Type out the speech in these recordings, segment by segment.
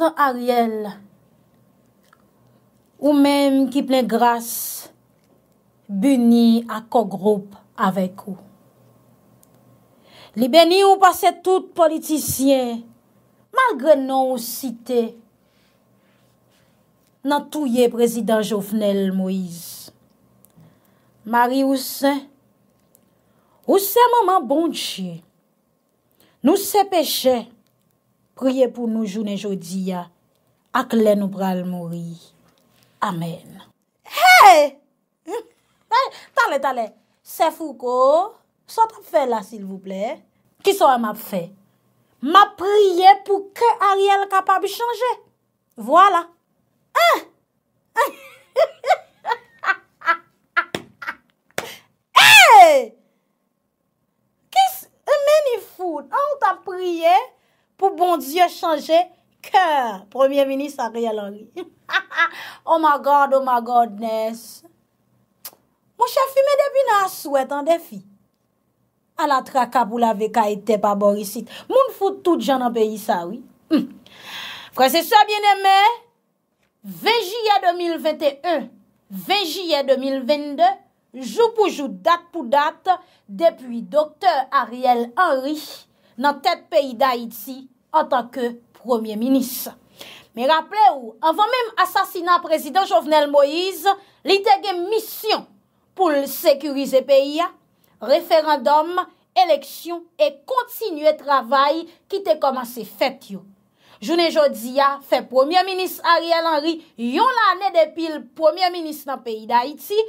Arielle Ou menm ki plen Gras Buni ak ko group Awek ou Li beni ou pase tout Politisyen Malgre nou site Nan touye Prezident Jovnel Moise Mari ou se Ou se Maman bonche Nou se peche Ou se kriye pou nou jounen jodi ya, ak lè nou pral mori. Amen. Hey! Tale, tale. Se fouko, sou tap fè la, s'il vous plè. Ki sou a map fè? Map priye pou ke a riel kapab chanje. Vwala. Hey! Hey! Ki se meni fout? An ta priye? Ou bon diyo chanje kèr. Premier ministre Ariel Henry. Oh my God, oh my Godness. Mwen chan fime debi nan aswet an defi. A la traka pou la veka et te pa borisit. Mwen foute tout jan an peyi sa, oui. Fwen se sa bien eme. Vejiye 2021. Vejiye 2022. Jou pou jou, dat pou dat. Depi doktor Ariel Henry nan tet peyi da iti. an tanke premier minis. Me rappele ou, avan menm asasina prezident Jovenel Moïse, li tege misyon pou l sekurize peyi ya, referandom, eleksyon, e kontinue travay ki te komanse fet yo. Jounen jodi ya, fe premier minis Ariel Henry, yon la ane depil premier minis nan peyi da iti,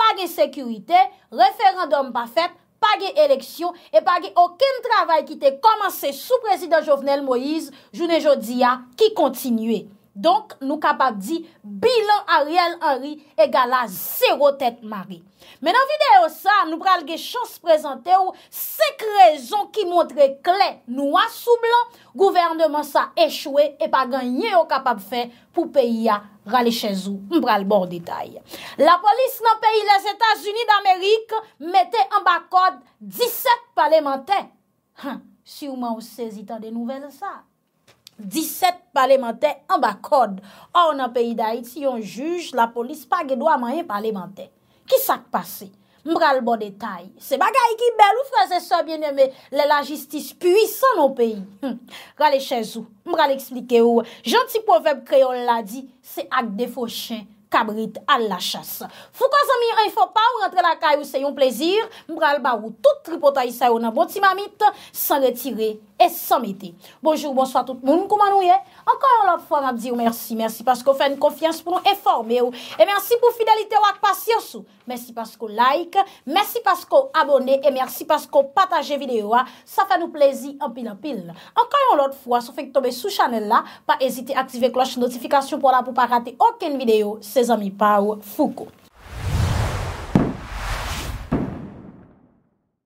page sekurite, referandom pa fet, pa ge eleksyon, e pa ge oken travay ki te komanse sou prezident Jovenel Moïse, jounen jodi ya ki kontinue. Donk nou kapap di bilan a riel anri e gala zero tet mari. Men an videyo sa nou pral ge chans prezante ou sek rezon ki montre kle nou asou blan, gouvernement sa echwe e pa ganyen ou kapap fe pou peyi a rale chenzo. Mpral bon detay. La polis nan peyi les Etats-Unis d'Amerik mette an bakod 17 pale menten. Han, si ou man ou sezitan de nouvel sa. 17 parlementè an ba kod. An an peyi da iti, yon juj, la polis pa gèdwa man yon parlementè. Ki sak pase? Mbral bon detay. Se bagay ki bel ou fraze sa bienyeme, le la jistis puy san an peyi. Rale chen sou. Mbral eksplike ou. Janti pofèb kreol la di, se ak defo chen. kabrit al la chasse. Fou kwa zanmi, an ifo pa ou rentre la kay ou se yon plezir, mbral ba ou tout tripotay sa yo nan boti mamit, san etire et san meti. Bonjour, bonsoit tout moun, koumanou ye? Ankayon lot fwa nan diyo, mersi, mersi pasko fèn konfians pou nou eforme ou, e mersi pou fidelite ou ak pasyos ou, mersi pasko like, mersi pasko abone e mersi pasko pataje videyo a, sa fè nou plezi anpil anpil. Ankayon lot fwa, sou fèk tobe sou chanel la, pa ezite aktive kloche notifikasyon pou la pou pa rate oken vide an mi pa wou foukou.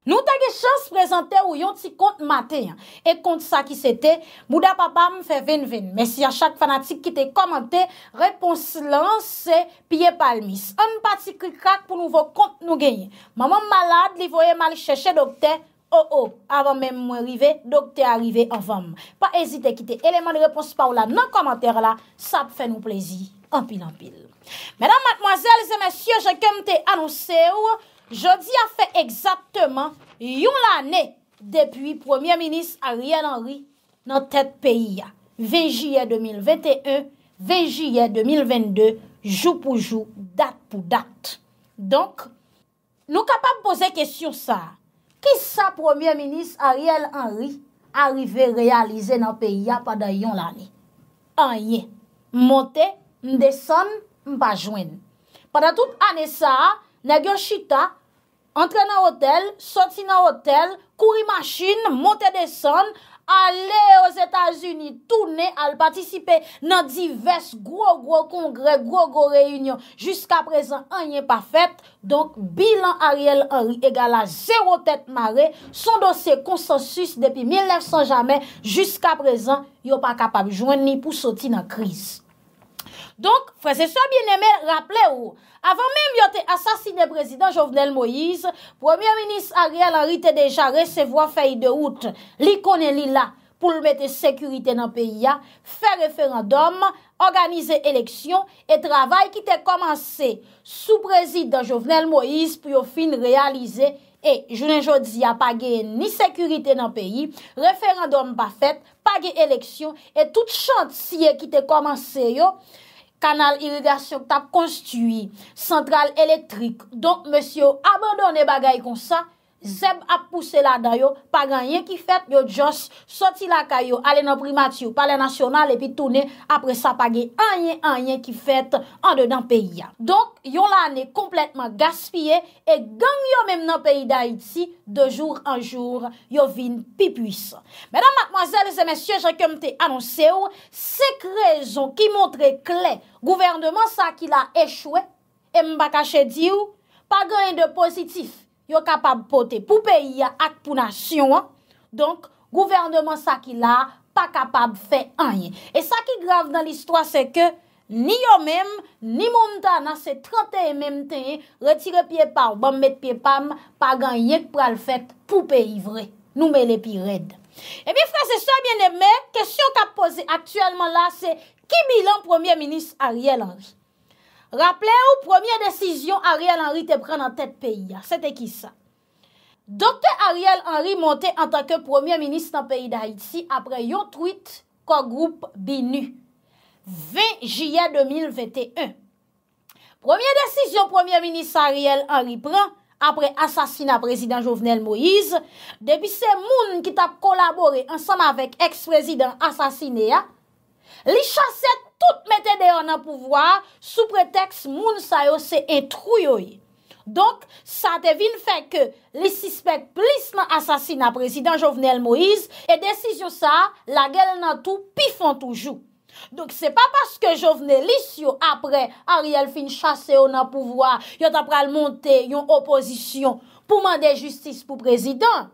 Nou ta ge chans prezante ou yon ti kont mate e kont sa ki se te mou da papa m fe ven ven. Mesi a chak fanatik ki te komante repons lan se piye palmis. An pa ti krikrak pou nou vò kont nou genye. Maman malade li voye mal chèche dokte o oh o oh, avan men mwen rive dokte a rive avan. Pa ezite ki te eleman repons pa wou la nan komante la sa pfe nou plezi. Ampil, ampil. Mèdam matmoazèl, zè mèsyè, jè kem te anonsè ou, jodi a fè eksaktèman yon lanè depi Premier Ministre Ariel Henry nan tèt peyi ya. Veji yè 2021, veji yè 2022, jou pou jou, dat pou dat. Donk, nou kapab pose kèsyon sa. Ki sa Premier Ministre Ariel Henry arive realize nan peyi ya pa da yon lanè? An yè. Montè, m de son, m pa jwen. Pada tout ane sa, negyo chita, entre nan hotel, soti nan hotel, kouri machin, monte de son, ale o Zeta Zuni, toune al patisipe nan divers gro-gro kongre, gro-gro reyunyon. Juska prezant, anye pa fèt. Donk, bilan ariel anri egala zero tèt mare, son dosye konsensus depi 1900 jamè, juska prezant, yo pa kapab jwen ni pou soti nan kriz. Donk, fwese so mwen eme, raple ou, avan men mwen te asasine prezident Jovenel Moïse, premier-ministre Ariel Harite deja resevo fey de out, li kone li la pou l mette sekurite nan peyi ya, fe referandom, organize eleksyon, e travay ki te komanse sou prezident Jovenel Moïse pou yo fin realize e jounen jodi ya page ni sekurite nan peyi, referandom pa fet, page eleksyon, e tout chant siye ki te komanse yo, Kanal irrigasyon ta konstiwi. Sentral elektrik. Donk monsyo abandone bagay kon sa... zeb ap pouse la dayo, pa gan yen ki fet yo jos, soti la kayo, ale nan primat yo, pale nasyonal, epi toune, apre sa pa gen anyen anyen ki fet, an de nan peyi ya. Donk, yon la ane kompletman gaspye, e gang yo men nan peyi da iti, de jour an jour, yo vin pipuis. Mèdan matmazèl, zè mèsyè, jè kem te anonsè ou, se krezon ki montre kle, gouvernement sa ki la echwe, e mba kache di ou, pa gen de pozitif, Yo kapab pote pou peyi ak pou nasyon. Donk, gouvernement sa ki la, pa kapab fe anye. E sa ki grav dan listwa se ke, ni yo menm, ni moumta nan se 30e menm ten, retire piepam, bam met piepam, pa gan yek pral fet pou peyi vre. Noumele pi red. E bi frase sa, mien neme, kesyon ka pose aktuelman la se, ki mi lan premier minis a rielanj? Rappele ou premye desisyon Ariel Henry te pren nan tet peyi ya? Sete ki sa? Dokte Ariel Henry monte an tanke premye minist nan peyi da itsi apre yon tweet kwa group BINU VJ 2021 Premye desisyon premye minist Ariel Henry pren apre asasina prezident Jovenel Moise debi se moun ki tap kolabore ansanm avek eks prezident asasine ya? Li chanset Pout metede yo nan pouvoi, sou preteks moun sa yo se entrou yo ye. Donk, sa te vin feke li sispek plisman asasina prezident Jovenel Moïse, e desisyon sa, la gel nan tou pifan toujou. Donk, se pa paske Jovenel lisyon apre Ariel fin chase yo nan pouvoi, yon apre al monte yon opozisyon pou mande justice pou prezident,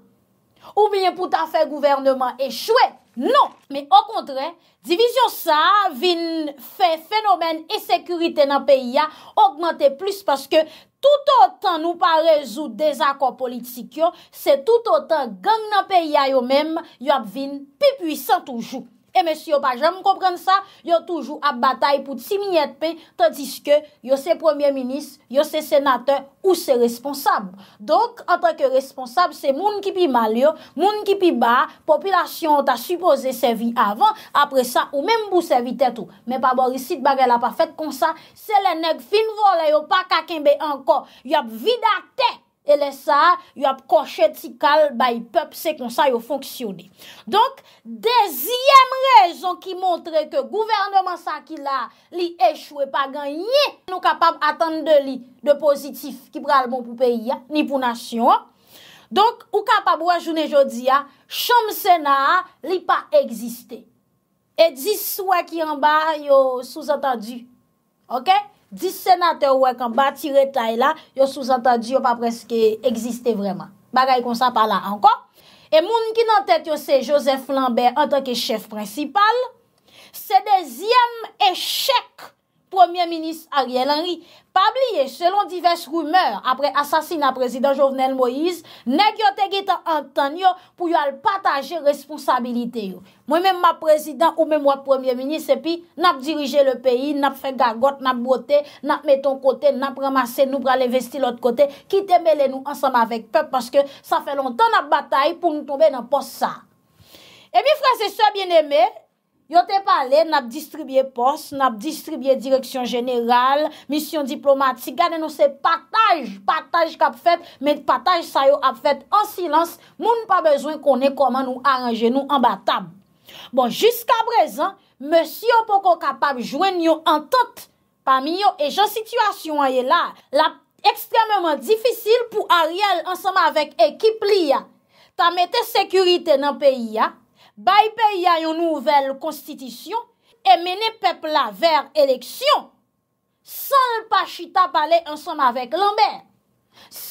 ou bien pou ta fe gouvernement echoue, Non, men o kontre, divizyon sa vin fe fenomen e sekurite nan peyi ya Ognante plus paske tout o tan nou pa rezout de zakon politik yo Se tout o tan gang nan peyi ya yo men, yo ap vin pi pwisan toujou E eh, men si yo pa jom kompren sa, yo toujou ap batay pou ti minyet pe, tadis ke yo se premier minis, yo se senatè ou se responsab. Dok, an tak yo responsab, se moun ki pi mal yo, moun ki pi ba, popilasyon ou ta supose se vi avan, apre sa ou menm pou se vi tè tou. Men pa borisit bagè la pa fèt kon sa, se le neg fin volè yo pa kakenbe anko, yo ap vidak tè. E lesa, yo ap kosh etikal bay pep se kon sa yo fonksyoni. Donk, deziyem rezon ki montre ke gouvernement sa ki la li echwe pa ganyi. Nou kapab atan de li, de pozitif ki pral bon pou peyi ya, ni pou nasyon. Donk, ou kapab wajoun e jodi ya, chom sena li pa egziste. E dis wak yon ba yo souzatandu. Ok? Dis senatè wèk an bati retaj la, yo souzantan di yo pa preske eksiste vreman. Bagay kon sa pala anko. E moun ki nan tèt yo se Joseph Lambert an takè chef prinsipal, se dezyem echèk. premier-ministre Ariel Henry, pabliye selon divers rumeurs apre asasina prezident Jovenel Moïse, nek yo te gita an tan yo pou yo al pataje responsabilite yo. Mwen men mwa prezident ou men mwa premier-ministre epi nap dirije le peyi, nap fe gargot, nap bote, nap meton kote, nap ramase nou prale vesti lot kote, ki temele nou ansanm avek pep paske sa fe lontan ap batay pou nou tombe nan pos sa. E mi frase so bien eme, Yo te pale nap distribye pos, nap distribye direksyon jeneral, misyon diplomatik, gade nou se pataj, pataj kap fet, men pataj sa yo ap fet an silans, moun pa bezwen konen koman nou aranje nou an batam. Bon, jiska brezan, monsi yo poko kapab jwen yo an tot, pami yo, e jan situasyon an ye la, la ekstrememan difisil pou a riel ansama vek ekip li ya, ta mette sekurite nan peyi ya, Bay pe ya yon nouvel konstitisyon, e mene pepla ver eleksyon, sol pa chita pale ansanm avek lambe,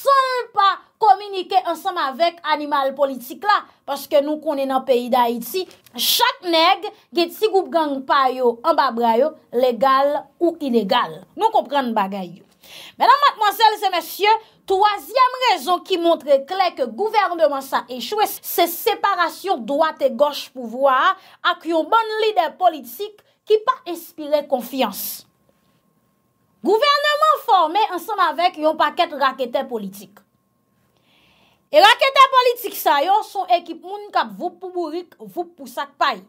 sol pa komunike ansanm avek animal politik la, paske nou konen an peyi da iti, chak neg geti goup gang payo, anbabrayo, legal ou inegal, nou kompren bagay yo. Mèdam matmanzèl zè mèsyè, toazyèm rezon ki montre kèlè ke gouvernèman sa e chouè se separasyon doat e goch pouvwa ak yon ban lidè politik ki pa espirè konfiyans. Gouvernèman formè ansan avèk yon pakèt rakètè politik. E rakètè politik sa yo son ekip moun kap vup pou bourik vup pou sakpay.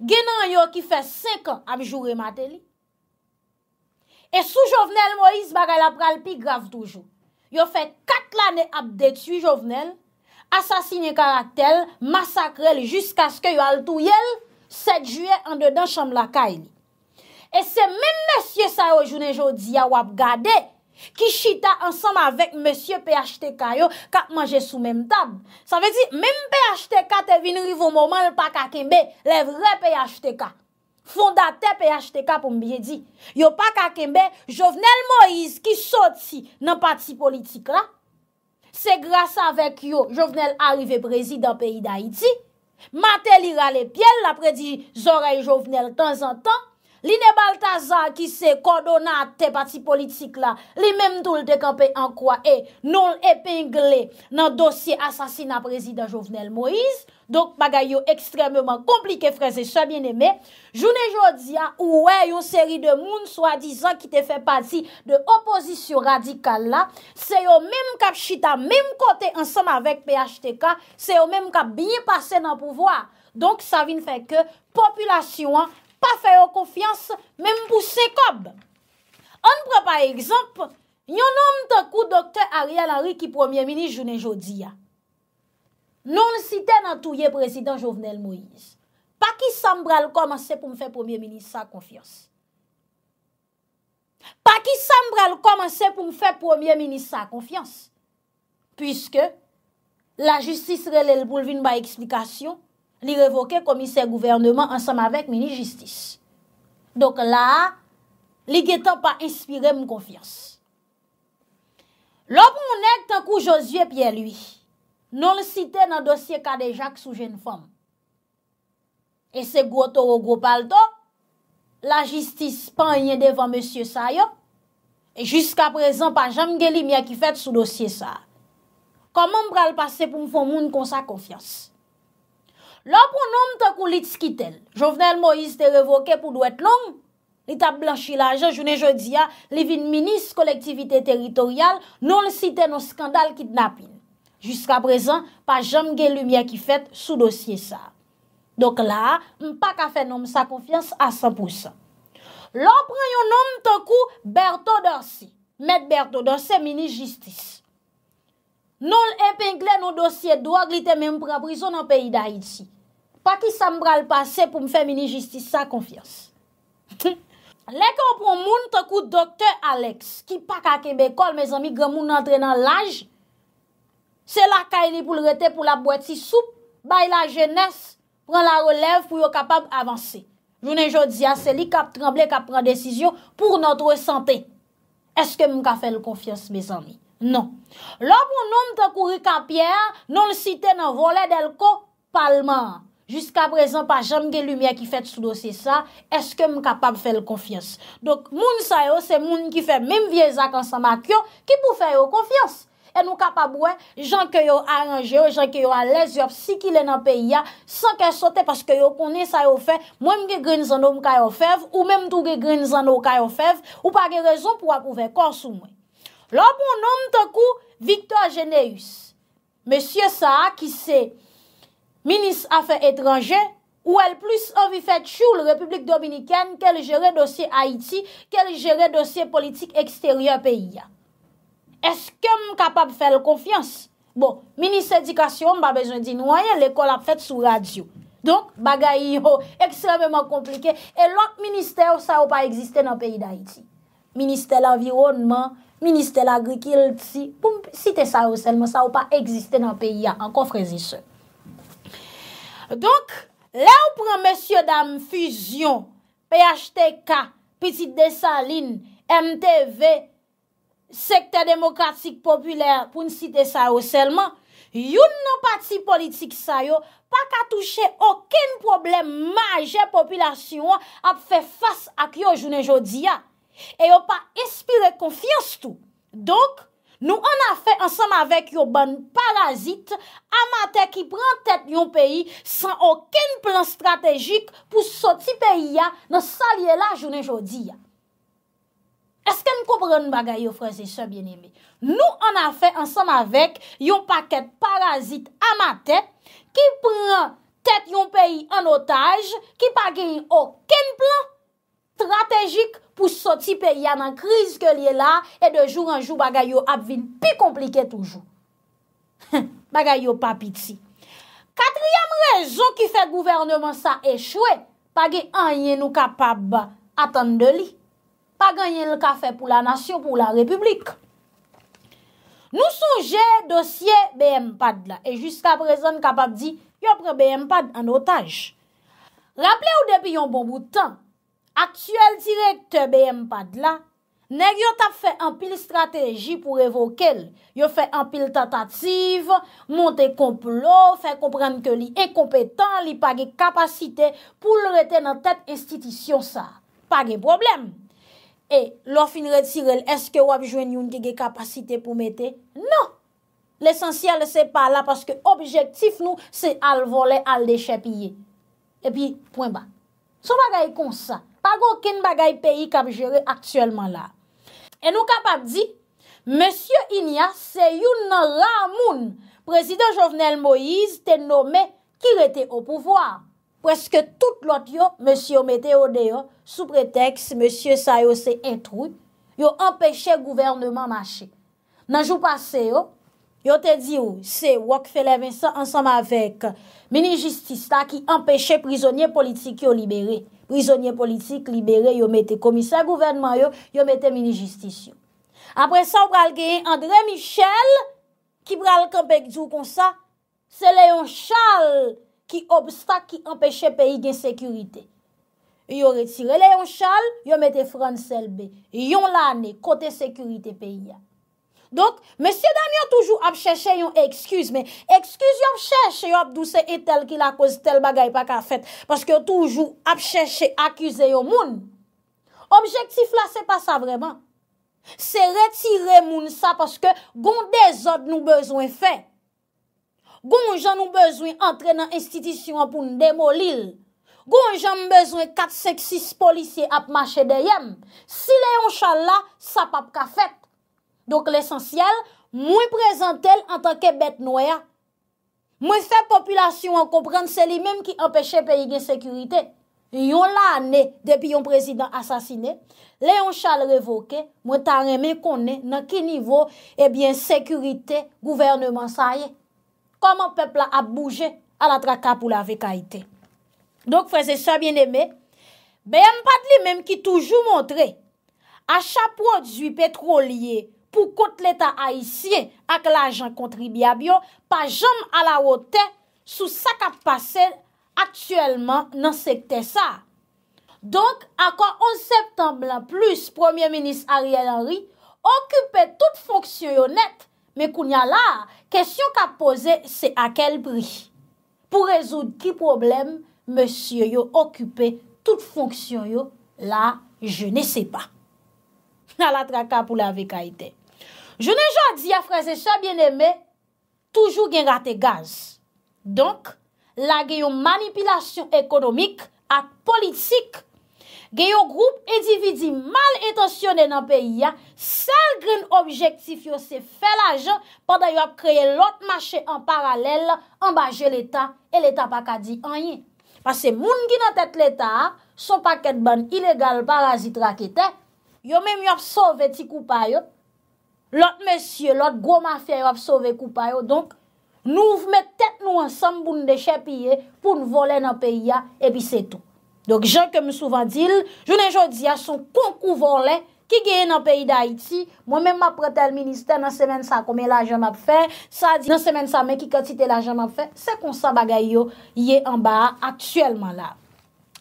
Genan yo ki fè 5 an amjou rematè li, E sou Jovenel Moïse bagay la pral pi grav toujou. Yo fè kat l'anè ap detu Jovenel, asasinye karak tel, masakrel jisk aske yo al tou yel, 7 juye an dedan chanm laka il. E se men Monsie Sao Jounen Joudia wap gade, ki chita ansanm avèk Monsie PHTK yo, kap manje sou men tab. Sa ve di, men PHTK te vin rivou mouman l'paka kembe, le vre PHTK. Fonda TPHTK pou mbiye di. Yo pa kakembe, Jovenel Moïse ki soti nan pati politik la. Se grasa vek yo, Jovenel arrive prezidant peyi da iti. Mate li rale pye, la predi Zoray Jovenel tan zan tan. Li ne baltaza ki se kodona te pati politik la. Li menm doul dek anpe an kwa e, non epengle nan dosye asasina prezidant Jovenel Moïse. Donk bagay yo ekstrememan komplike freze sa bin eme, jounen jodi ya ouwe yo seri de moun swa dizan ki te fe pati de opozisyon radikal la, se yo menm kap chita menm kote ansanm avek PHTK, se yo menm kap binye pase nan pouvoa. Donk sa vin fe ke populasyon pa fe yo konfians menm pou sekob. An pre par ekzamp, yon nanm te kou doktor Ariel Arik ki premier mini jounen jodi ya. Non si ten an touye prezident Jovenel Moïse. Pa ki san bral komanse pou m fe premier ministre sa konfians. Pa ki san bral komanse pou m fe premier ministre sa konfians. Puiske la justice relèl boulevin ba eksplikasyon li revoke komise gouvernement ansam avèk mini justice. Dok la li getan pa inspire m konfians. Lo pou m nèk tan kou Josie Pieloui. Non le site nan dosye kade jak sou jen fom. E se gwo toro gwo pal to, la jistis pan yen devan monsye sa yo, e jiska prezant pa jam geli mya ki fet sou dosye sa. Koman m pral pase pou m fom moun kon sa konfios? La pou nom takou lits kitel, Jovenel Moïse te revoke pou dwet long, li tab blanchi la jen jounen jodi ya, li vin minis kolektivite teritorial, non le site nan skandal kitnapin. Juska prezant, pa jam gen lumiye ki fet sou dosye sa. Dok la, m pa ka fenom sa konfians a 100%. Lopren yon nom takou Berto Dorsi. Met Berto Dorsi, mini-justis. Nol epengle nou dosye doak li teme m praprizon an peyi da itsi. Pa ki sa m bral pase pou m fen mini-justis sa konfians. Lek an pron moun takou Dokte Alex. Ki pa ka kebe kol, me zami, gwen moun antrenan lajj. Se la kay li pou l rete pou la boeti soup, bay la jenes, pran la relev pou yo kapab avanse. Jounen jodi ase li kap tremble, kap pran desisyon pou notre sante. Eske m ka fel konfians me zanmi? Non. Lopou non te kouri kapyer, non le site nan volè del ko palman. Juska prezant pa jam gen lumiè ki fet sou dosi sa, eske m kapab fel konfians. Donk moun sa yo se moun ki fe mèm vieza kan sa ma kyo ki pou fe yo konfians. E nou ka pa bouen jan ke yo aranje yo, jan ke yo alezyop si ki le nan peyi ya, san ke sote paske yo pounen sa yo fe, mwem ge gren zanoum ka yo fev, ou mwem tou ge gren zanoum ka yo fev, ou pa ge rezon pou akouve konsoumwen. La moun nom te kou, Victor Geneus. Monsie Saha ki se, Minis Afen Etranje, ou el plus avifet chou l Republik Dominikane, ke l jere dosye Haiti, ke l jere dosye politik eksteryen peyi ya. Eske m kapab fèl konfians? Bon, minis edikasyon, ba bejwen di nou a ye, l'ekol ap fèt sou radyo. Donk, bagay yo, ekstremèman komplike, e lòt minister, sa ou pa egziste nan peyi da iti. Minister l'environman, minister l'agrikilti, si te sa ou selman, sa ou pa egziste nan peyi ya, an konfrenzi se. Donk, lè ou pran mèsyo dam füzyon, PHTK, piti desaline, MTV, Sekte demokratik popüler pou nsite sa yo selman, yon nan pati politik sa yo pa ka touche oken problem maje populasyon ap fe fas ak yo jounen jodi ya. E yo pa espire konfians tou. Donk, nou an a fe ansam avek yo ban parazit amate ki pran tet yon peyi san oken plan strategik pou soti peyi ya nan salye la jounen jodi ya. Eske m kopren bagay yo franse se bien eme? Nou an a fe ansan avek yon paket parazit a ma te, ki pren tet yon peyi an otaj, ki pa gen yon ken plan strategik pou soti peyi an an kriz ke li la, e de jou an jou bagay yo apvin pi komplike toujou. Bagay yo pa piti. Katriyam rezon ki fe gouvernement sa e chwe, bagay an yen nou kapab atan de li. pa ganyen l kafe pou la nasyon, pou la republik. Nou souje dosye BM Padla, e jiska prezon kapap di, yo pre BM Padla an otaj. Raple ou depi yon bon boutan, aktyel direkte BM Padla, nek yo tap fe an pil strategi pou evokel. Yo fe an pil tentative, monte komplo, fe komprende ke li e kompetan, li page kapasite pou l reten nan tet institisyon sa. Page probleme. E, lo fin retirel, eske wap jwen yon ke ge kapasite pou mete? Non! L'esensyal se pa la, paske objektif nou se al vole, al deche pye. E pi, poin ba. Son bagay konsa, pa gwo ken bagay peyi kap jere aktuelman la. E nou kap ap di, Monsie Inya se yon nan Ramoun, prezident jovenel Moïse, te nome ki rete o pouvoar. Preske tout lot yo, monsi yo mete ode yo, sou preteks, monsi yo sayo se introu, yo empeche gouvernman mache. Nan jou pase yo, yo te di yo, se wak fele Vincent, ansanm avek, mini justista ki empeche prizonye politik yo libere. Prizonye politik libere, yo mete komise, gouvernman yo, yo mete mini justis yo. Apre sa ou pral geye, André Michel, ki pral kon pek di ou kon sa, se leyon chal, ki obstak, ki empèche peyi gen sekurite. Yo retire le yon chal, yo mette fran selbe. Yon la ne, kote sekurite peyi ya. Donk, mèsyè dan yo toujou ap chèche yon eksküz, mè eksküz yo ap chèche yo ap dou se etel ki la kouz tel bagay pa ka fèt, paske toujou ap chèche akuse yo moun. Objektif la se pa sa breman. Se retire moun sa paske gondè zòd nou bezwen fè. Goun jan nou bezwen antre nan institisyon apoun demolil. Goun jan mbezwen 4, 5, 6 polisye apmache deyem. Si le yon chal la, sa pap ka fet. Donk l'esensyal, mwen prezentel an tanke bet noya. Mwen fe populasyon an komprend se li menm ki apèche peyi gen sekurite. Yon la ane depi yon prezident asasine. Le yon chal revoke, mwen tan reme konen nan ki nivou sekurite gouvernement sa ye. koman pepla ap bouje ala traka pou la veka ite. Donk fwese sou a bien eme, be yon pad li menm ki toujou montre, a chapwot zwi petro liye pou kont leta a isye ak la ajan kontri diabyon, pa jom ala wote sou sakap pase aktuelman nan sekte sa. Donk akwa 11 septemblan plus, Premier Ministre Ariel Henry okupe tout fonksyonet Mè koun ya la, kesyon ka pose se akel bri. Po rezoud ki problem, monsye yo okupe tout fonksyon yo, la je ne se pa. La la traka pou la veka ite. Je ne jodi a fraze sa bieneme, toujou gen rate gaz. Donk, la gen yon manipilasyon ekonomik at politik ekonomik. Ge yo group edi vidi mal etasyone nan peyi ya, sel grin objektif yo se fel aje, pa da yo ap kreye lot mache an paralel, anbaje l'Etat, e l'Etat pa ka di anye. Pase moun ki nan tete l'Etat, son paket ban ilegal parazit rakete, yo mem yo ap sove ti koupa yo, lot mesye, lot gwo mafye yo ap sove koupa yo, donk nou vme tete nou an samboun de chepi ye, pou nou vole nan peyi ya, epi se tou. Donk jan kem souvan dil, jounen jodi a son konkou volen ki geye nan peyi da iti. Mwen men ma prete al minister nan semen sa kome la jem ap fe, sa di nan semen sa men ki katite la jem ap fe, se kon sa bagay yo ye an ba a aktuelman la.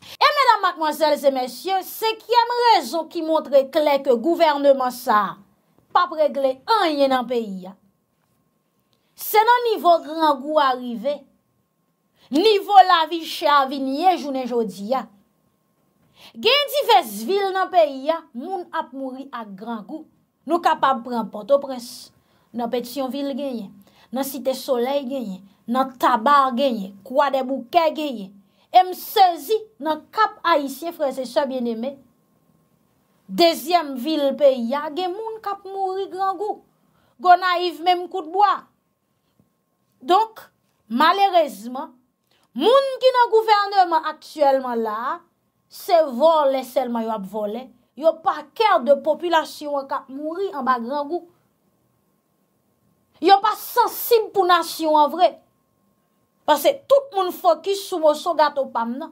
E menan makmanzelze mensyen, se kye m rezon ki montre klek gouvernement sa, pap regle an ye nan peyi ya. Se nan nivou gran gou a rive, nivou la vi che avi niye jounen jodi ya. Gen di vez vil nan peyi ya, moun ap mouri ak gran gou. Nou kap ap pran poto pres. Nan Petion vil genye, nan site solei genye, nan tabar genye, kwa de bouke genye. E m sezi nan kap aisyen frese sebyen eme. Dezyem vil peyi ya, gen moun kap mouri gran gou. Gona yiv menm koutbwa. Donk, malerezman, moun ki nan gouvernement aktuelman la... Se volen sel mayo ap volen, yo pa kèr de populasyon an ka mouri an ba grangou. Yo pa sensib pou nasyon an vre. Pase tout moun fokis sou moun sou gato pam nan.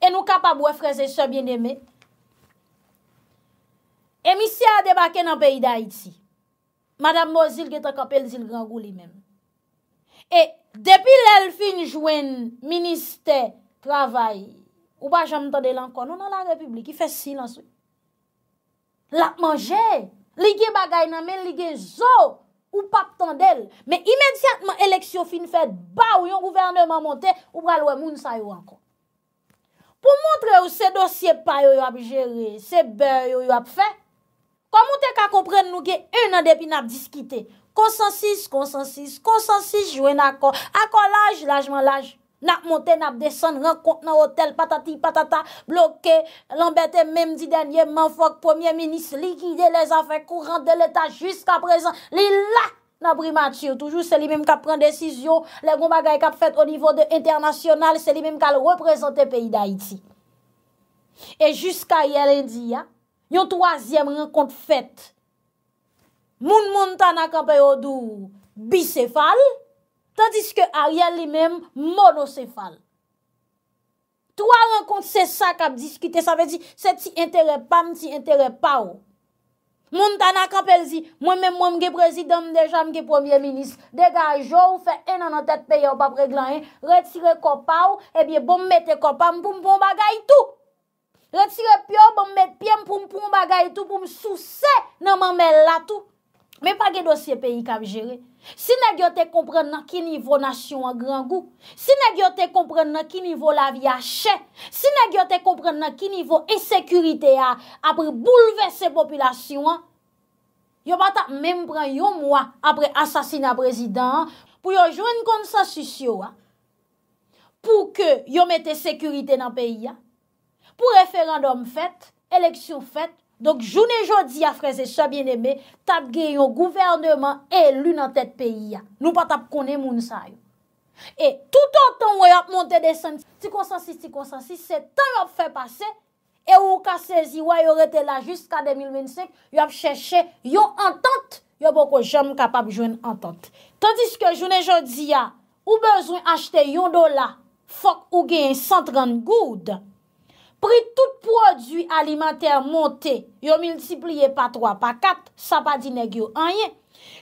E nou kapab wè freze se bien eme. E misi a debake nan peyi da iti. Madame Mozil geta kapel zil grangou li men. E depi lèl finjwen minister travay Ou pa jaman tande lankon. Non nan la republik, i fe silan sou. Lap manje, li ge bagay nan men, li ge zo, ou pa tande l. Men imediyatman eleksyon fin fed, ba ou yon gouvernement monte, ou pral wè moun sa yon lankon. Pou montre ou se dosye pa yo yo ap jere, se be yo yo ap fe, kon mouten ka kompren nou ge, e nan depi nan ap diskite. Konsensis, konsensis, konsensis, jouen lankon. Lankon laj, lajman laj. Na monten, na desen, renkont nan hotel, patati, patata, bloke, lambete, mem di denye, manfok, premier menis, likide, les afek, kou rande l'Etat, jiska prezen, li la, na primatio, toujou se li menm ka pren desisyon, le groumba gaye kap fet o nivou de internasyonal, se li menm ka l'reprezante peyi da iti. E jiska yalendi ya, yon troasyem renkont fet, moun moun ta nan kap e odou, bisefal, Tandiske a riali mem, mono se fan. Tro a renkont, se sa kap diskite, sa ve di, se ti entere pam, ti entere pa ou. Moun tanak kapel di, mwen men mwen mge prezidam, mde jan mge premier minis. Dega a jou, fe enan an tete peyo, pap reglan en, retire kop pa ou, ebye eh bom mette kop pa ou, pou mpon bagay tou. Retire pyo, bom mette piem, pou mpon bagay tou, pou msou se nan man mel la tou. men pa ge dosye peyi kab jere, si ne gyo te kompren nan ki nivou nasyon an gran gou, si ne gyo te kompren nan ki nivou la vi a chè, si ne gyo te kompren nan ki nivou e sekurite a, apre bouleve se populasyon an, yo pata menm pran yo mwa apre asasina prezident, pou yo jwen konsasisyon an, pou ke yo mette sekurite nan peyi an, pou referandom fèt, eleksyon fèt, Donk jounen jodi a freze sa bienebe, tap gen yon gouvernement elu nan tet peyi ya. Nou pa tap konen moun say. E tout an ton woy ap monte de santi, ti konsansi, ti konsansi, se tan woy ap fe pase, e wou ka sezi woy yon rete la jusqu a 2025, woy ap cheshe yon entente, woy ap woko jam kapab jwen entente. Tandis ke jounen jodi a, wou bezwen achete yon dola, fok woy gen yon 130 gouda, Pri tout prodwi alimenter monte, yo miltipliye pa 3 pa 4, sa pa dine gyo anye.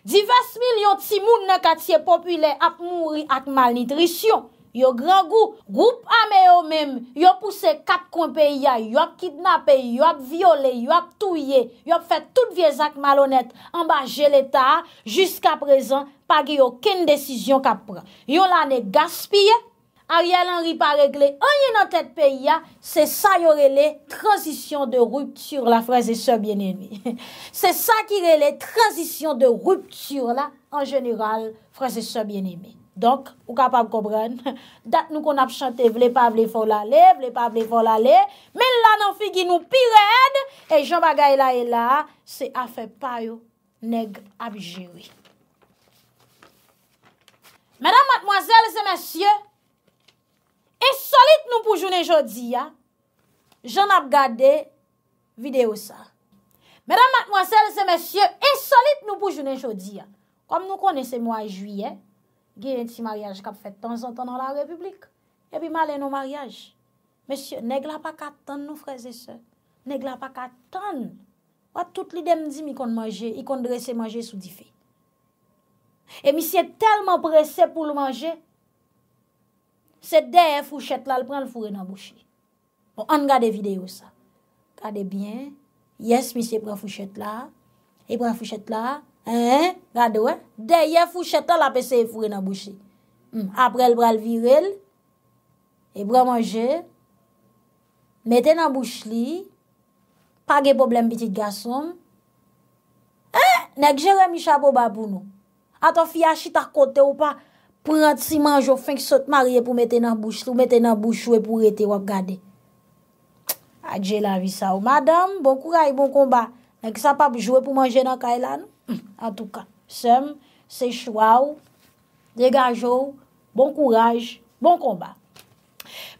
Divers mil yo timoun nan katye popule ap mouri ak mal nitrisyon. Yo gran gou, goup ame yo menm, yo puse kat konpe ya, yo ak kidnape, yo ak viole, yo ak touye, yo ap fet tout vyez ak malonet. An ba jel eta, jiska prezen, pa ge yo ken desisyon kap pran. Yo la ne gaspye. Ariel Henry pa regle, anyen an tèt pe ya, se sa yo rele transition de ruptur la, freze se bien emi. Se sa ki rele transition de ruptur la, an jeniral, freze se bien emi. Donk, ou kapab kobren, dat nou kon ap chante, vle pa vle fol ale, vle pa vle fol ale, men lan an fi ki nou pi red, e jom aga e la e la, se a fe payo neg abjewi. Mèdam matmoazèl, se mèsyè, E solit nou pou jounen jodi ya. Jan ap gade videyo sa. Mèdam matmwansel se mèsyo, e solit nou pou jounen jodi ya. Kom nou konese mwa juyen, gen yon ti maryaj kap fè tan zan tan nan la republik. E pi malen nou maryaj. Mèsyo, neg la pa katan nou freze se. Neg la pa katan. Wa tout li dem di mi kon manje, i kon dresse manje sou di fe. E mi se telman prese pou l manje, Se deye fouchet la, l pran l foure nan bouchi. Bon, an gade video sa. Gade bien. Yes, misi e pran fouchet la. E pran fouchet la. E, gade wè. Deye fouchet la, apese e foure nan bouchi. Hmm, Apre l pran l virel. E pran manje. Mete nan bouchi li. Page problem piti gasom. E, nek jeremi chabo babounou. Ato fiyashi tak kote ou pa... Prat si manjou feng sot marye pou mette nan bouch lou, mette nan bouch lou pou rete wap gade. Adje la vi sa ou. Madame, bon kouray, bon komba. Mèk sa pap jouè pou manje nan kailan. An hmm, tou ka. Sem, se choua ou, degaj ou, bon kouraj, bon komba.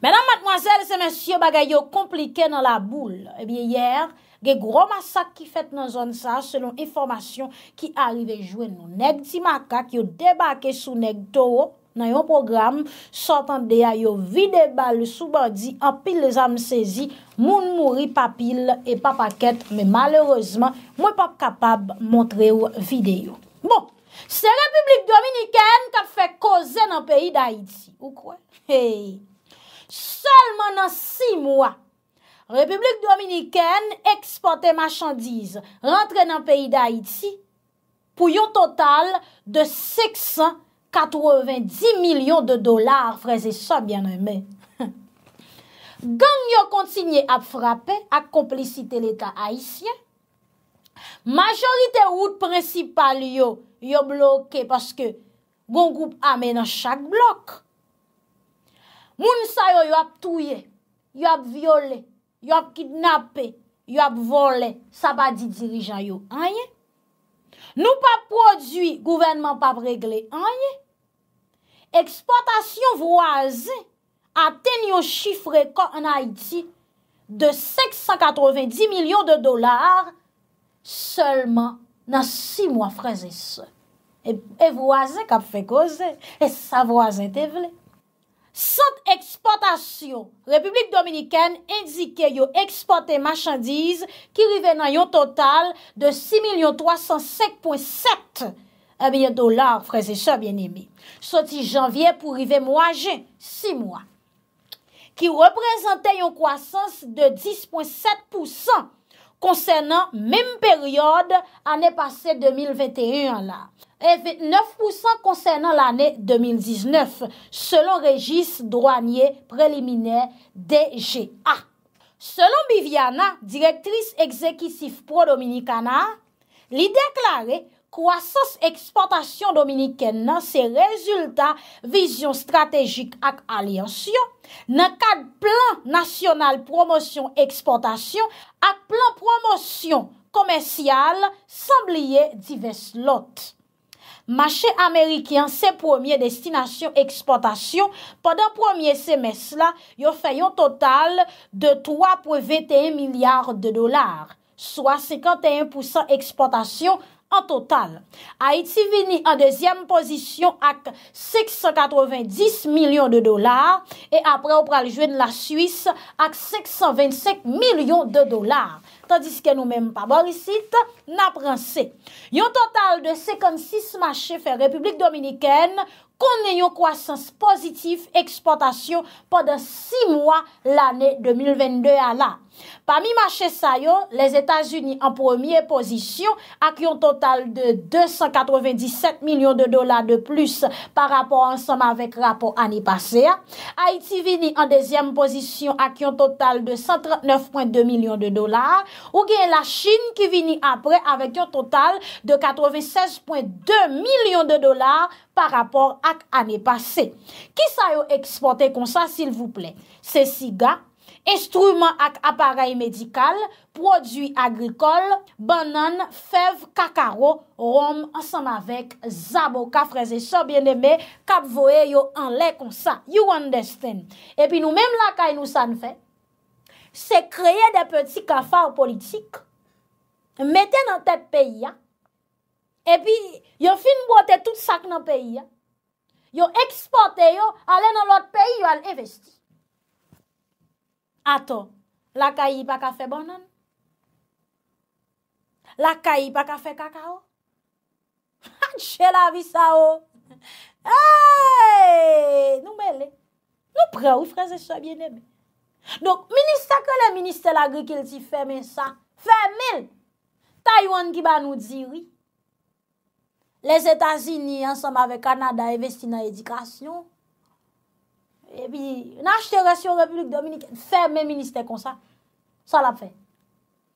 Mèdame matmoazel, se mèsyou bagay yo komplike nan la boule. Ebyè eh yèr. Ge gro masak ki fet nan zon sa, selon informasyon ki arive jwen nou neg di maka ki yo debake sou neg towo nan yo program, sotan de a yo vide bal soubandi an pil les am sezi, moun mouri papil e papaket, men malerezman mwen pap kapab montre yo vide yo. Bon, se Republik Dominikèn tap fe koze nan peyi da iti, ou kwen? Hey, solman nan si mwa, Republik Dominikèn eksporte machandise rentre nan peyi d'Haïti pou yon total de 690 milyon de dolar. Freze sa, byan eme. Gang yon kontinye ap frape ak komplicite l'Etat Haïtien, majolite oud prinsipal yon yon bloke paske goun goup ame nan chak blok. Moun sa yon yon ap touye, yon ap viole. yo ap kidnapè, yo ap vole, sa ba di dirijan yo, anye? Nou pa prodwi, gouvenman pa pregle, anye? Eksportasyon vroazè a ten yo chifre kon an Haiti de 590 milyon de dolar seman nan 6 mwa freze se. E vroazè kap fe koze, e sa vroazè te vle. Sant eksportasyon, Republik Dominikane indike yo eksporte machandise ki rive nan yo total de 6,305,700,000 dolar, freze sa, bien emi, soti janvier pou rive mwajen, 6 mwa, ki reprezente yo kwasans de 10,7%. konsernan menm peryode ane pase 2021 la. 9% konsernan l'ane 2019, selon regis douanye preliminè DGA. Selon Viviana, direktris exekisif pro-Dominicana, li deklare, Kwasas eksportasyon dominiken nan se rezultat vizyon strategik ak aliansyon, nan kad plan nasyonal promosyon eksportasyon ak plan promosyon komensyal sanblye divest lot. Machè Amerikyan se promye destinasyon eksportasyon padan promye semes la, yo fayon total de 3,21 milyard de dolar, soa 51% eksportasyon En total, Haïti vini en deuxième position ak 690 milyon de dolar et apre ou praljouen la Suisse ak 625 milyon de dolar. Tandis ke nou menm pa borisite, naprense. Yon total de 56 machè fè Republik Dominikèn kone yon kwasans pozitif eksportasyon padan 6 mwa l'anè 2022 ala. Pamim a che sayo, les Etats-Unis en premier position ak yon total de 297 milyon de dolar de plus par rapport an somme avek rapport ane pase. Haiti vini en deuxième position ak yon total de 139.2 milyon de dolar. Ou gen la Chine ki vini apre avek yon total de 96.2 milyon de dolar par rapport ak ane pase. Ki sayo eksporte konsa sil vouple? Se siga. Estrument ak aparey medikal, prodwi agrikol, banan, fev, kakaro, rom, ansanm avek, zabo, kafreze, so bien eme, kap voye yo anle kon sa. You understand. Epi nou menm la kay nou san fe, se kreye de peti kafar politik, mette nan tet peyi ya, epi yo fin bote tout sak nan peyi ya. Yo eksporte yo, ale nan lot peyi yo an evesti. Ato, lakayi pa kafe bonan? Lakayi pa kafe kakao? Anche la vi sa o! Eyy! Nou bele! Nou pre ou freze soye binebe! Donk, minista ke le minister lage kilti feme sa? Femel! Taywan ki ba nou diwi! Le Etasini ansam ave Kanada e vesti nan edikasyon! e pi nache terasyon republik Dominik, fè mè minister konsa, sa la fè.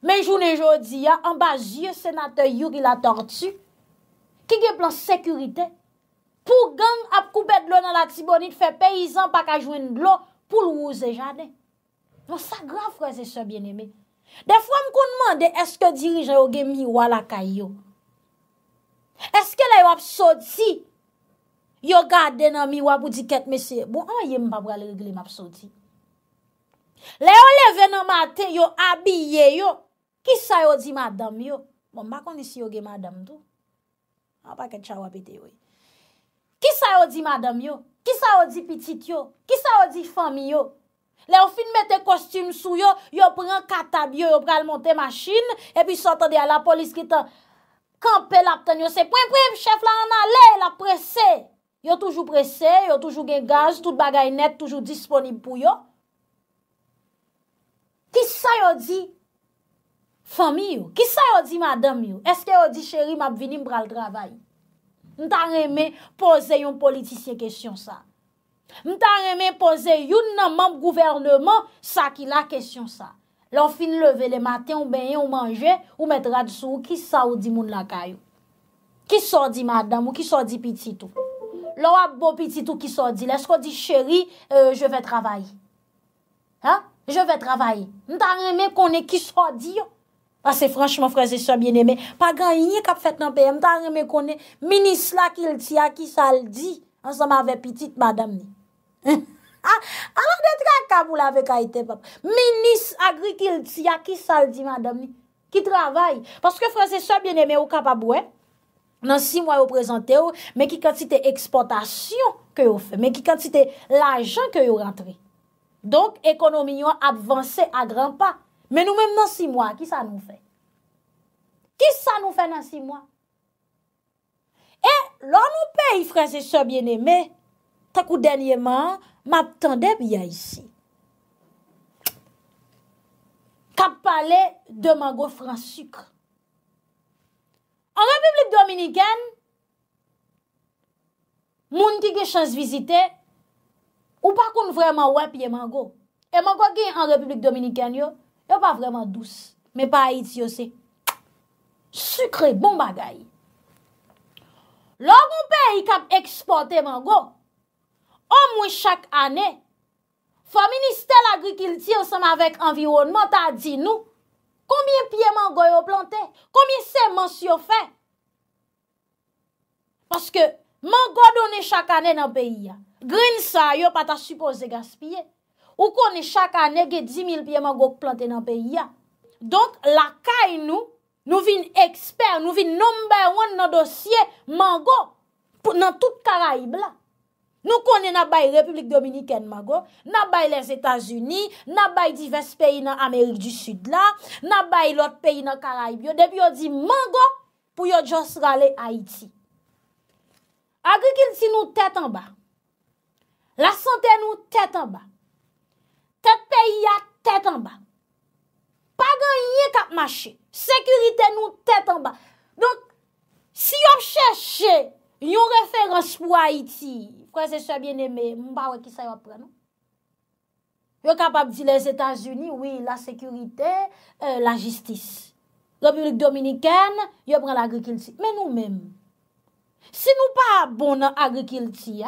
Mè jounen jodi ya, ambazye senatè yu ki la tortu, ki ge plan sekurite, pou gang ap koubet lò nan la tibonit, fè peyizan pa ka jwen lò, pou lwouze janen. Wan sa graf reze se bien eme. De fwa m kon mande, eske dirijan yoge mi wala kayo. Eske le non, yo ap soti, yo gade nan mi wap ou di ket mese, bon an ye mbap wale regle map sou di. Le yo leve nan mate, yo abye yo, kisa yo di madam yo? Bon, makon disi yo ge madam do? An pa ken chawa pite yo. Kisa yo di madam yo? Kisa yo di pitit yo? Kisa yo di fami yo? Le yo fin mette kostyum sou yo, yo pren katab yo, yo prel monte masin, epi sotan di a la polis ki te kampe lapten yo, se pwen pwen chef la an ale la prese. Yo toujou prese, yo toujou gen gaz, tout bagay net toujou disponib pou yo. Kis sa yo di? Fami yo. Kis sa yo di madame yo? Eske yo di cheri mab vini mbra l travay? Mta reme pose yon politisye kesyon sa. Mta reme pose yon nan mamb gouvernement sa ki la kesyon sa. Lan fin leve le maten, ou benye, ou manje, ou met rad sou, kis sa ou di moun lakay yo? Kis sa ou di madame yo? Kis sa ou di pitit yo? Lo ap bo piti tou kisodi. Lesko di cheri, euh, je ve travay. Ha? Je ve travay. Mta reme konen kisodi yo. Ase franchman franse so bieneme. Pa ganye kap fet nan pe. Mta reme konen minis la kilti ya kisaldi. Anseman ve piti madam ni. Anseman ah, ve piti madam ni. Anseman ve piti madam ni. Minis agri kilti ya kisaldi madam ni. Ki travay. Paske franse so bieneme ou kap abouen. nan si mwa yo prezante yo, men ki kantite eksportasyon ke yo fe, men ki kantite l'ajan ke yo rentre. Donk ekonomiyon avanse a gran pa. Men nou men nan si mwa, ki sa nou fe? Ki sa nou fe nan si mwa? E, lò nou pe, ifrense sobyen eme, tak ou denye man, m'ap tende biya isi. Kap pale, demango fransukre. An Republik Dominikèn, moun ki ge chans vizite, ou pa kon vreman wèp ye mango. E mango ki an Republik Dominikèn yo, yo pa vreman dous. Me pa iti yo se, sükre, bon bagay. Lò kon pe yi kap eksporte mango, an mwen chak anè, famini stèl agri kilti yo som avèk anvironman ta di nou. Koumyen piye mango yo plante? Koumyen se mons yo fe? Paske mango do ne chaka ne nan peyi ya. Green sa yo pata suppose gas piye. Ou kon ne chaka negi 10.000 piye mango plante nan peyi ya. Donk lakay nou, nou vin ekspert, nou vin number one nan dosye mango nan tout karaib la. Nou konen nabay Republik Dominikèn magon, nabay les Etats-Unis, nabay divers peyi nan Amerik du Sud-Lan, nabay lot peyi nan Karaibyo, debi yo di mangon pou yo jons gale Haiti. Agrikin si nou tèt anba. La sante nou tèt anba. Tèt peyi ya tèt anba. Pagan yé kap mache. Sekurite nou tèt anba. Donk, si yop chèche... yon referans pou Haiti, kwen se chwe bien eme, mba we ki sayo apre, no? Yo kapab di les Etats-Unis, oui, la sekurite, euh, la jistis. L'Opulik Dominikane, yo pran l'agrikilti. Men nou men, si nou pa abon nan agrikilti,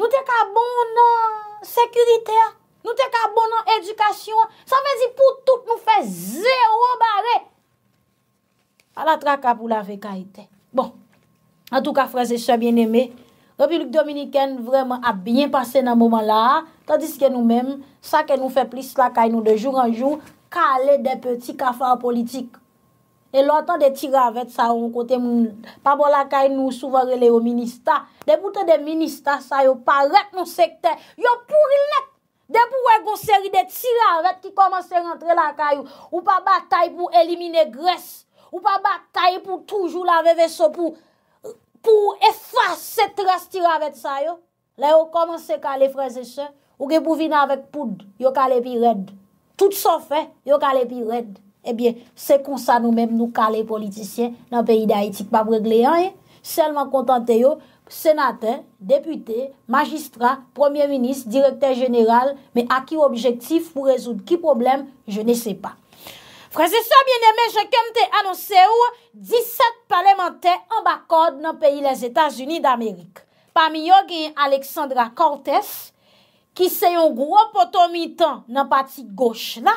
nou te ka abon nan sekurite, nou te ka abon nan edukasyon, sa vezi pou tout nou fe zero barre. Fala tra kapou la veka ite. Bon. An tou ka freze sebyen eme, Republik Dominiken vremen a byen pase nan mouman la, tandis ke nou men, sa ke nou fe plis la kay nou de joun an joun, kale de peti kafar politik. E lontan de tira avet sa ou kote moun, pa bo la kay nou souvan rele yo ministar, de bouten de ministar sa yo paret nou sekte, yo pouri let, de pou wego seri de tira avet ki komanse rentre la kay yo, ou pa batay pou elimine gres, ou pa batay pou toujou la veve sopou, pou effas se trastir avet sa yo, la yo komanse eh ka le freze se, ou ke pou vina avet poud, yo ka le pi red. Tout sa fè, yo ka le pi red. Ebyen, se konsa nou mèm nou ka le politisyen, nan pe ideaytik pa bregleyan, selman kontante yo, senatè, deputè, magistrat, premier-ministre, direktè general, me a ki objektif, pou rezoud ki problem, je ne se pa. Prezese bienemè, jè kèm tè anonsè ou, 17 pale mentè an bakod nan peyi les Etats-Unis d'Amerik. Pam yo gen Alexandra Cortes, ki se yon gro poto mi tan nan pati goch la,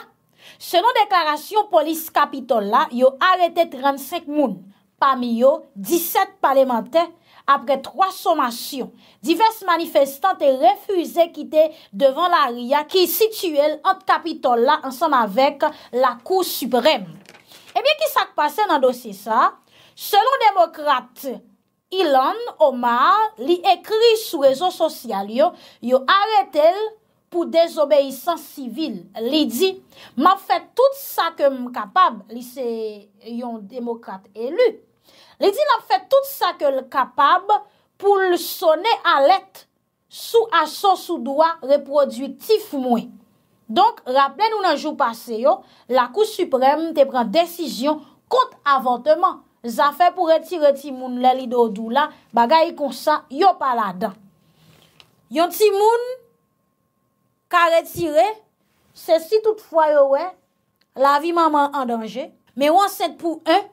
se non deklarasyon polis kapitol la, yo arete 35 moun. Pam yo, 17 pale mentè an bakod nan peyi les Etats-Unis d'Amerik. apre 3 sommasyon. Divers manifestante refuze kite devan la ria ki situel ant kapitol la ansanm avek la kou suprem. Ebyen eh ki sak pase nan dosye sa, selon demokrate Ilan Omar, li ekri sou rezon sosyal yo, yo aretel pou dezobeysan sivil. Li di, ma fè tout sa kem kapab, li se yon demokrate elu. Li di la fè tout sa ke l kapab pou l sone alet sou aso sou doa reproduktif mwen. Donk, rappelè nou nan jou pase yo, la kou suprem te pren desisyon kont avanteman. Zafè pou retire ti moun lè li do do la, bagay kon sa yo pala dan. Yon ti moun ka retire, se si tout fwa yo we, la vi maman an danje, me wan sèd pou un.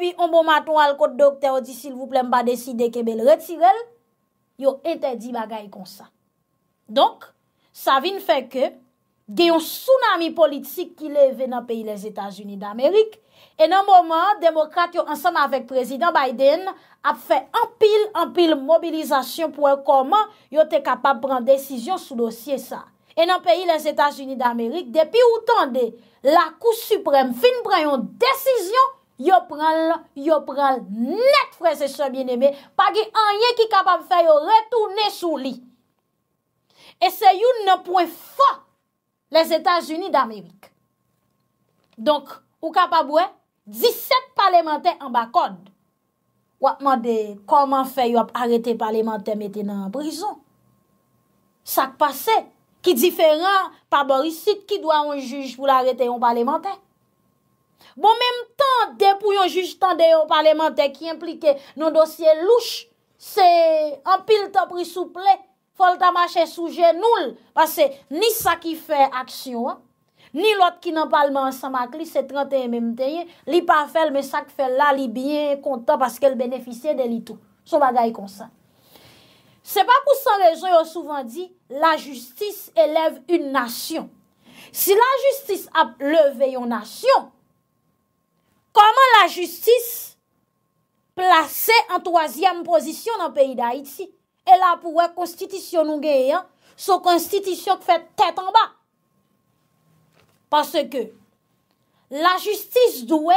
api yon bon mato al kote dokte o di sil vouplem ba deside ke bel retirel, yo entedi bagay kon sa. Donk, sa vin fe ke, gen yon tsunami politik ki leve nan peyi les Etats-Unis d'Amerik, en nan mouman, demokrate yo ansan avek prezident Biden, ap fe empil, empil mobilizasyon pou enkoman, yo te kapap bran desisyon sou dosye sa. En nan peyi les Etats-Unis d'Amerik, depi ou tan de la kou suprem fin bran yon desisyon, yo pral la, yo pral net fre se se bin eme, pagi anye ki kapab fè yo retou ne sou li. E se yo ne pwen fa les Etats-Unis d'Amerik. Donk, ou kapab wè, 17 parlementè an bakon. Ou akman de, koman fè yo ap arete parlementè mette nan an brison? Sa k'pase, ki diferan par borisite ki do an juj pou l'arete yon parlementè? Bon menm tan, de pou yon jujitan de yon parlemente ki implike nou dosye louche, se anpil tan prisouple, folta mache souje noul, pase ni sa ki fe aksyon, ni lot ki nan palman san makli, se 31 menm teye, li pa fel, me sa ki fel la, li byen kontan, paske el benefisye de li tou, sou bagay konsan. Se pa pou sa rezon, yo souvan di, la justis eleve yon nasyon. Si la justis ap leve yon nasyon, Koman la justis plase an toazyem pozisyon nan peyi da iti? E la pouwe konstitisyon nou geyen, sou konstitisyon kwe tete an ba. Pase ke la justis dwe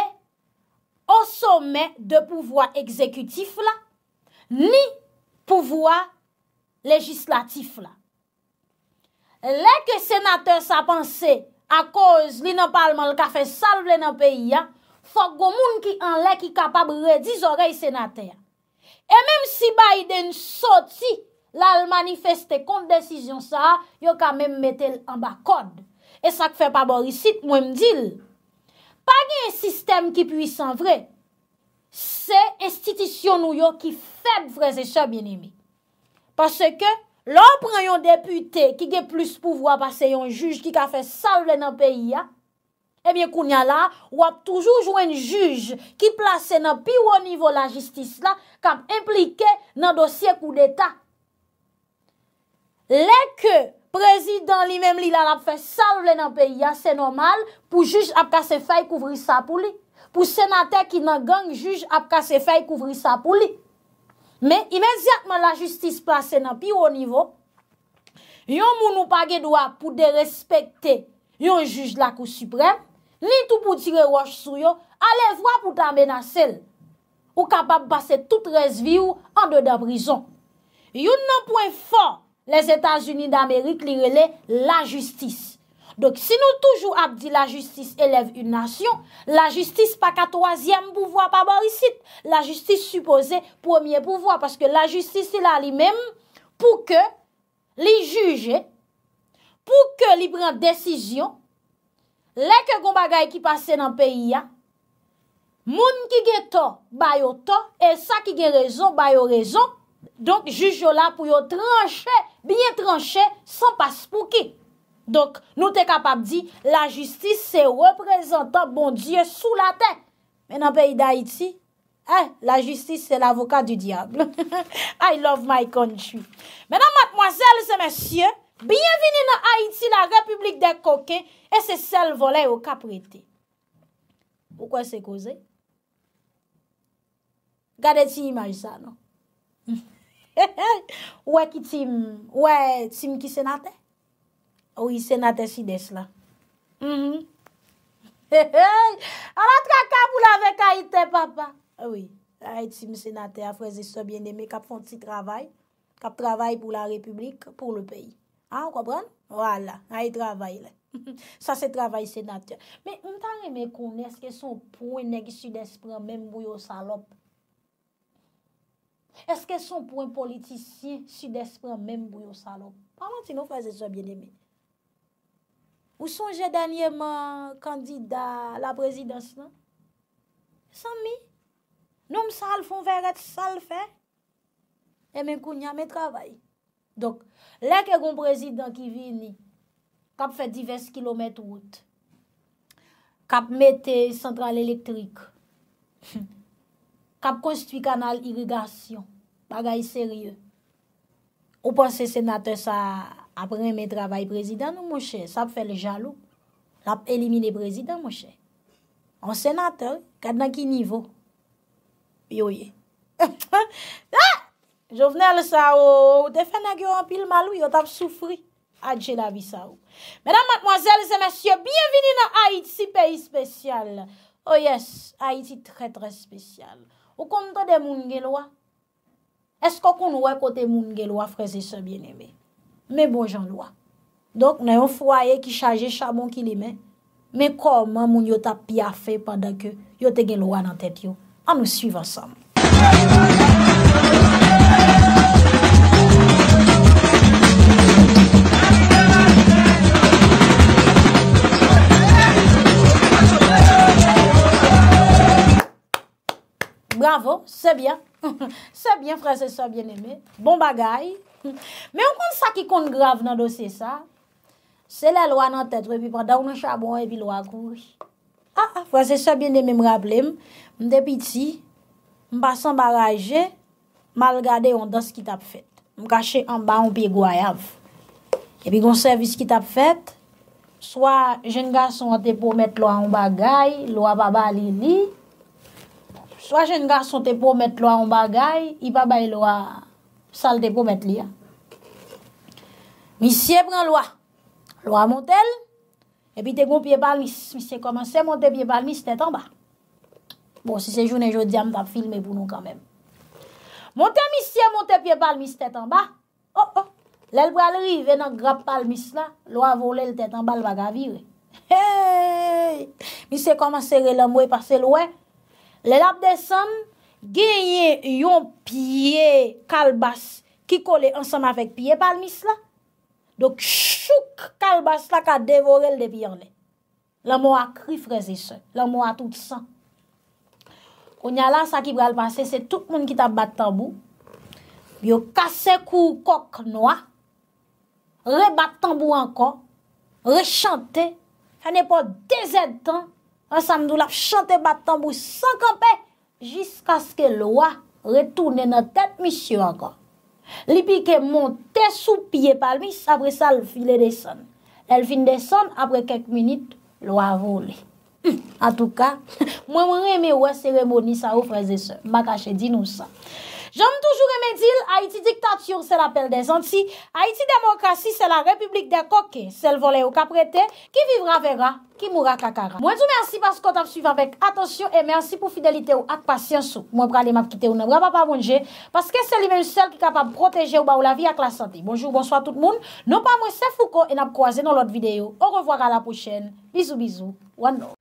o somen de pouvoi ekzekutif la, ni pouvoi legislatif la. Leke senate sa panse a koz ni nan palman lka fe salve nan peyi ya, Fok gomoun ki an lè ki kapab redi zorey senatè. E mèm si Biden soti lal manifeste kont desisyon sa, yo ka mèm metèl an bakod. E sak fè paborisit mwèm dil. Pagè yon sistem ki pwis an vre, se estitisyon nou yo ki fèb vre zè sa, bienimi. Pase ke lò pran yon depute ki ge plus pouvo apase yon juj ki ka fè salve nan peyi ya, Ebyen kou nya la, wap toujou jwen juj ki plase nan piwou nivou la jistis ah, la kam implike nan dosye kou deta. Le ke prezident li mem li la rap fe salve nan peyi ya, se normal pou juj ap kase fay kouvri sa pou li. Pou senate ki nan genj juj ap kase fay kouvri sa pou li. Me imedziatman la jistis plase nan piwou nivou, yon moun ou page dwa pou de respekte yon juj la kou suprèm, ni tou pou tire roche sou yo, ale vwa pou ta menasel, ou kapab pase tout resvi ou an de da prizon. Yon nan pwen fon, les Etats-Unis d'Amerik li rele la justis. Dok, si nou toujou ap di la justis eleve yon nation, la justis pa ka toazyem pouvoi pa barisit, la justis supose premier pouvoi, paske la justis il a li men, pou ke li juje, pou ke li pren desisyon, Lè ke goun bagay ki pase nan peyi ya, moun ki gen ton, bayo ton, e sa ki gen rezon, bayo rezon, donk juj yo la pou yo tranche, biye tranche, san pas pou ki. Donk nou te kapab di, la justice se reprezentan bon die sou la ten. Men nan peyi da iti, eh, la justice se l'avokat du diable. I love my country. Men nan matmoazel se mesye, men nan peyi, Bienveni nou Haiti la Republik de Koke, e se sel volè ou kap rete. Poukwen se koze? Gade ti imaj sa, nou? Ou e ki tim? Ou e tim ki senate? Ou i senate si des la? A la traka pou la vek Haiti, papa? Ou e ti mi senate apreze so byen deme kap fonti travay, kap travay pou la Republik, pou le peyi. An, kwa pran? Wala, ay travay le. Sa se travay senatir. Me, mta reme kon, eske son pou en negi sud-espren menm bou yo salop? Eske son pou en politisyen sud-espren menm bou yo salop? Parman ti nou faze sou a bien eme? Ou son je danye ma kandida la prezidans nan? San mi? Nou msal fon veret sal fe? E men kon yame travay? Donk, lèk e goun prezidant ki vini, kap fè divers kilometre wout. Kap metè central elektrik. Kap konstwi kanal irrigasyon. Bagay serye. Ou pan se senatè sa apren mè travay prezidant ou monshe? Sa fè le jalou. Rap elimine prezidant monshe. An senatè, kat nan ki nivou? Yo ye. Ha! Ah! Jouvenel sa ou, te fè nagyo an pil malou, yot ap soufri. Adje la vi sa ou. Mèdam matmoazèl, se mèsyè, biye vini nan Haïti, si peyi spèsyal. O oh yes, Haïti trè trè spèsyal. Ou konta de moun gèloua? Esko kon wè kote moun gèloua freze se bienemè? Mè bon jan loua. Donk nou yon fwa ye ki chaje chabon kinemè? Mè koman moun yot ap pya fe padak yo te gèloua nan tèt yo? An nou suiv ansam. Mèdam matmoazèl, se mèsyè, biye vini nan haïti, si peyi spèsyal. Bravo, sebyen, sebyen frasesor byen eme, bon bagay. Ah, ah, me yon kont sa ki kont grav nan dosye sa, se la lwa nan tetre, epi pa da w nan chabon epi lwa kous. Ha, ha, frasesor byen eme mwraplem, mde piti, mba san baraje, malgade yon dos ki tap fet, mkache yon ba yon pi goyav. Epi yon servis ki tap fet, swa jen gason ate pou met lwa yon bagay, lwa baba li li. Swa jen garson te pou met lwa an bagay, i pa bay lwa sal te pou met li ya. Misye pran lwa. Lwa montel, epi te goun pye palmis. Misye komanse, monte pye palmis tetan ba. Bon, si se jounen jodiam, va filme pou nou kanmem. Monte misye, monte pye palmis tetan ba. Oh, oh, lèl bralri, venan grap palmis la, lwa vole lte tembal baga vir. Hey! Misye komanse, relan mwe pase lwa, Le lap de san, geye yon piye kalbas ki kole ansanman fek piye palmis la. Dok chouk kalbas la ka devorel de piyane. La mou a krifrezi san. La mou a tout san. O nyalan sa ki brel panse, se tout moun ki tab bat tambou. Yo kase kou kok noa. Re bat tambou anko. Re chante. A ne po dezen tan. an sa mdou lap chante bat tambou sankanpe, jisk aske lwa retoune nan tet misyo anka. Lipi ke monte sou pye pal mis, apre sa lwile deson. El fin deson apre kek minit, lwa wole. An tou ka, mwen mwen reme wè seremoni sa ou fraze se. Mbakache di nou sa. Jom toujou remedil, Haiti diktatur se la pel non. de zanti. Haiti demokrasi se la republik de koke. Sel vole ou kaprete, ki vivra vera, ki moura kakara. Mwen tou mersi paskot ap suyve avèk. Atensyon e mersi pou fidelite ou ak pasyansou. Mwen pralim ap kite ou nan bra pa pa mounje. Paske seli men sel ki kapap proteje ou ba ou la vi ak la santi. Bonjou, bonsoy a tout moun. Non pa mwen se fouko en ap kwaze nan lot videyo. Ou revoar a la pouchen. Bizou, bizou. Wando.